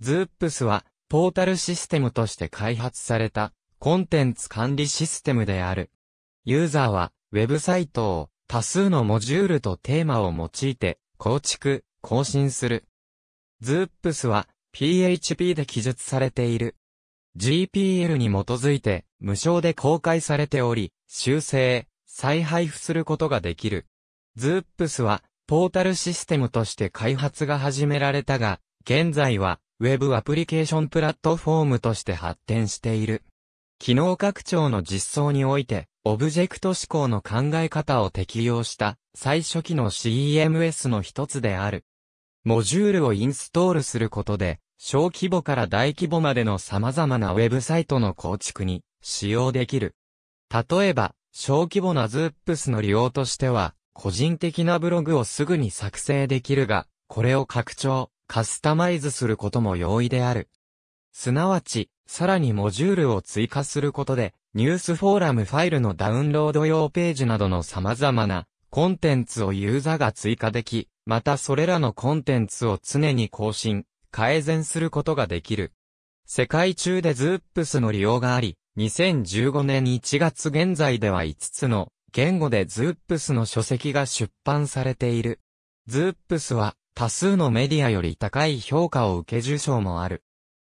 ズープスは、ポータルシステムとして開発された、コンテンツ管理システムである。ユーザーは、ウェブサイトを、多数のモジュールとテーマを用いて、構築、更新する。ズープスは、PHP で記述されている。GPL に基づいて、無償で公開されており、修正、再配布することができる。ズープスは、ポータルシステムとして開発が始められたが、現在は、ウェブアプリケーションプラットフォームとして発展している。機能拡張の実装において、オブジェクト思考の考え方を適用した最初期の c m s の一つである。モジュールをインストールすることで、小規模から大規模までの様々なウェブサイトの構築に使用できる。例えば、小規模な Zoops の利用としては、個人的なブログをすぐに作成できるが、これを拡張、カスタマイズすることも容易である。すなわち、さらにモジュールを追加することで、ニュースフォーラムファイルのダウンロード用ページなどの様々なコンテンツをユーザーが追加でき、またそれらのコンテンツを常に更新、改善することができる。世界中でズープスの利用があり、2015年1月現在では5つの言語でズープスの書籍が出版されている。ズープスは多数のメディアより高い評価を受け受賞もある。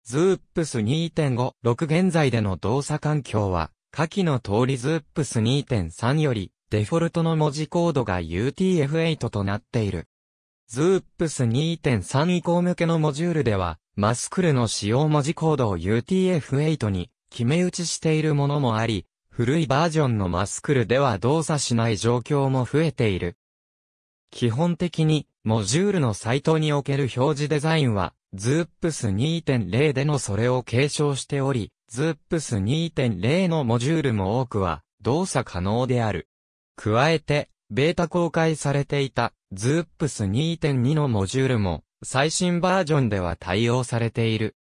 ズープス2.5、6現在での動作環境は、下記の通りズープス2.3より、デフォルトの文字コードが UTF-8 となっている。ズープス2.3以降向けのモジュールでは、マスクルの使用文字コードを UTF-8 に決め打ちしているものもあり、古いバージョンのマスクルでは動作しない状況も増えている。基本的に、モジュールのサイトにおける表示デザインは、Zoops 2.0でのそれを継承しており、Zoops 2.0のモジュールも多くは、動作可能である。加えて、ベータ公開されていた、Zoops 2.2のモジュールも、最新バージョンでは対応されている。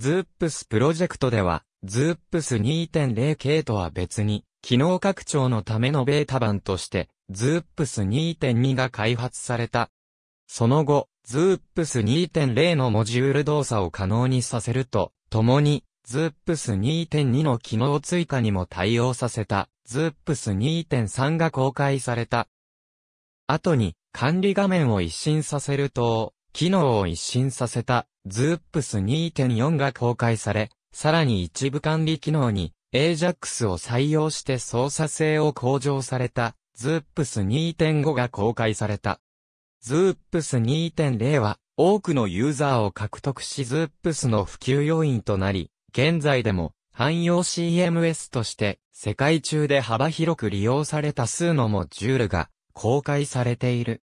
Zoops プロジェクトでは、Zoops 2.0系とは別に、機能拡張のためのベータ版として、ズープス2.2が開発された。その後、ズープス2.0のモジュール動作を可能にさせると、ともに、ズープス2.2の機能追加にも対応させた、ズープス2.3が公開された。後に、管理画面を一新させると、機能を一新させた、ズープス2.4が公開され、さらに一部管理機能に、AJAX を採用して操作性を向上された ZOOPS 2.5が公開された。ZOOPS 2.0は多くのユーザーを獲得し ZOOPS の普及要因となり、現在でも汎用 CMS として世界中で幅広く利用された数のモジュールが公開されている。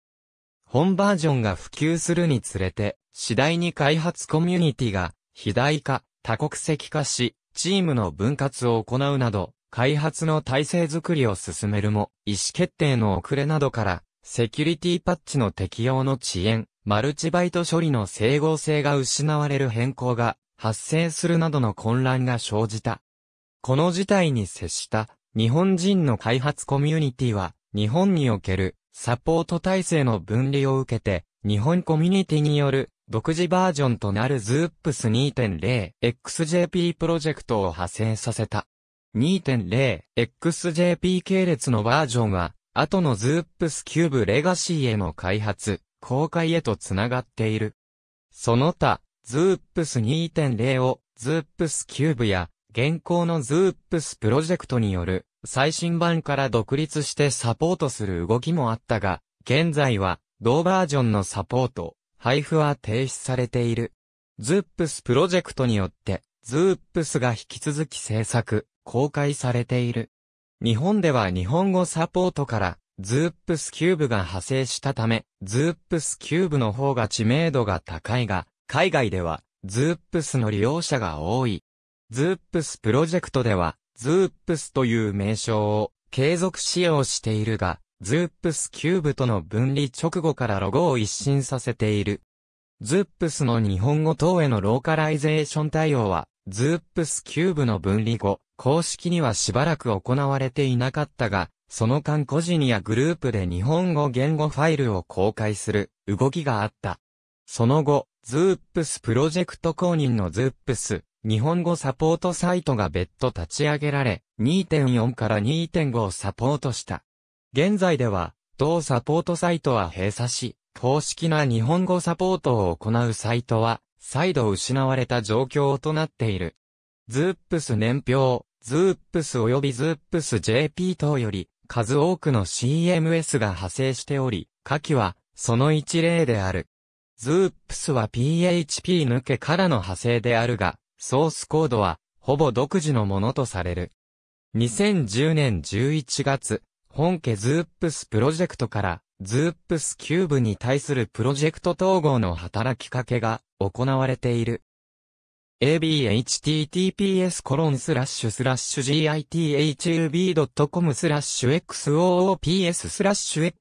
本バージョンが普及するにつれて、次第に開発コミュニティが肥大化、多国籍化し、チームの分割を行うなど、開発の体制づくりを進めるも、意思決定の遅れなどから、セキュリティパッチの適用の遅延、マルチバイト処理の整合性が失われる変更が発生するなどの混乱が生じた。この事態に接した日本人の開発コミュニティは日本におけるサポート体制の分離を受けて日本コミュニティによる独自バージョンとなる Zoops 2.0、XJP プロジェクトを派生させた。2.0、XJP 系列のバージョンは、後の Zoops キューブレガシーへの開発、公開へとつながっている。その他、Zoops 2.0を Zoops キューブや、現行の Zoops プロジェクトによる、最新版から独立してサポートする動きもあったが、現在は、同バージョンのサポート、配布は停止されている。ズープスプロジェクトによって、ズープスが引き続き制作、公開されている。日本では日本語サポートから、ズープスキューブが派生したため、ズープスキューブの方が知名度が高いが、海外では、ズープスの利用者が多い。ズープスプロジェクトでは、ズープスという名称を継続使用しているが、ズープスキューブとの分離直後からロゴを一新させている。ズープスの日本語等へのローカライゼーション対応は、ズープスキューブの分離後、公式にはしばらく行われていなかったが、その間個人やグループで日本語言語ファイルを公開する動きがあった。その後、ズープスプロジェクト公認のズープス、日本語サポートサイトが別途立ち上げられ、2.4から2.5をサポートした。現在では、同サポートサイトは閉鎖し、公式な日本語サポートを行うサイトは、再度失われた状況となっている。ズープス年表、ズープス及びズープス JP 等より、数多くの CMS が派生しており、下記は、その一例である。ズープスは PHP 抜けからの派生であるが、ソースコードは、ほぼ独自のものとされる。2010年11月、本家ズープスプロジェクトから、ズープスキューブに対するプロジェクト統合の働きかけが行われている。abhttps コロンスラッシュスラッシュ github.com スラッシュ xoops スラッシュ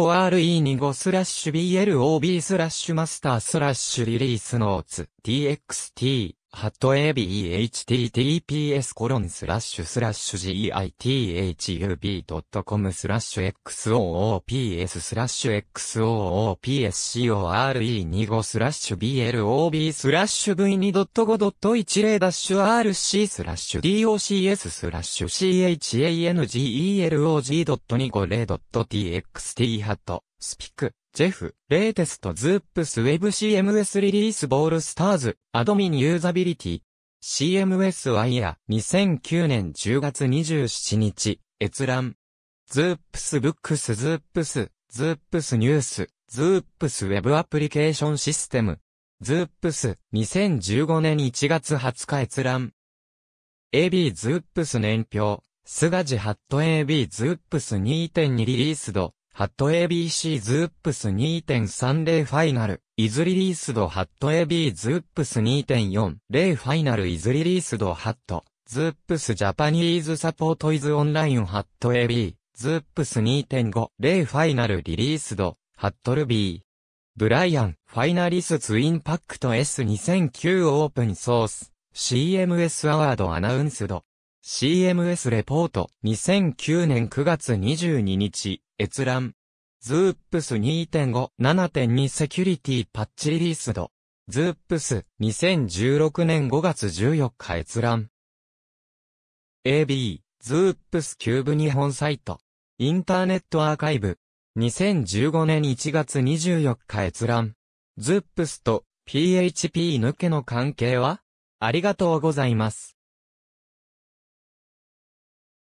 xoopscore25 スラッシュ blob スラッシュマスタースラッシュリリースノーツ txt ハット ABEHTTPS コロンスラッシュスラッシュ GEITHUB.com スラッシュ XOOPS スラッシュ XOOPSCORE25 スラッシュ BLOB スラッシュ V2.5.10 ダッシュ RC スラッシュ DOCS スラッシュ CHANGELOG.250.txt ハットスピックジェフ、レーテストズープスウェブ CMS リリースボールスターズ、アドミンユーザビリティ。CMS ワイヤー2009年10月27日、閲覧。ズープスブックスズープス、ズープスニュース、ズープスウェブアプリケーションシステム。ズープス2015年1月20日閲覧。AB ズープス年表、スガジハット AB ズープス2.2リリースド。ハット ABC ズープス2.30ファイナル、イズリリースドハット AB ズープス2.40ファイナルイズリリースドハット、ズープスジャパニーズサポートイズオンラインハット AB、ズープス2.50ファイナルリリースド、ハットルビー。ブライアン、ファイナリスツインパクト S2009 オープンソース、CMS アワードアナウンスド。CMS レポート2009年9月22日閲覧。ズープス2.5、7.2セキュリティパッチリリースド。ズープス2016年5月14日閲覧。AB、ズープスキューブ日本サイト。インターネットアーカイブ。2015年1月24日閲覧。ズープスと PHP 抜けの関係はありがとうございます。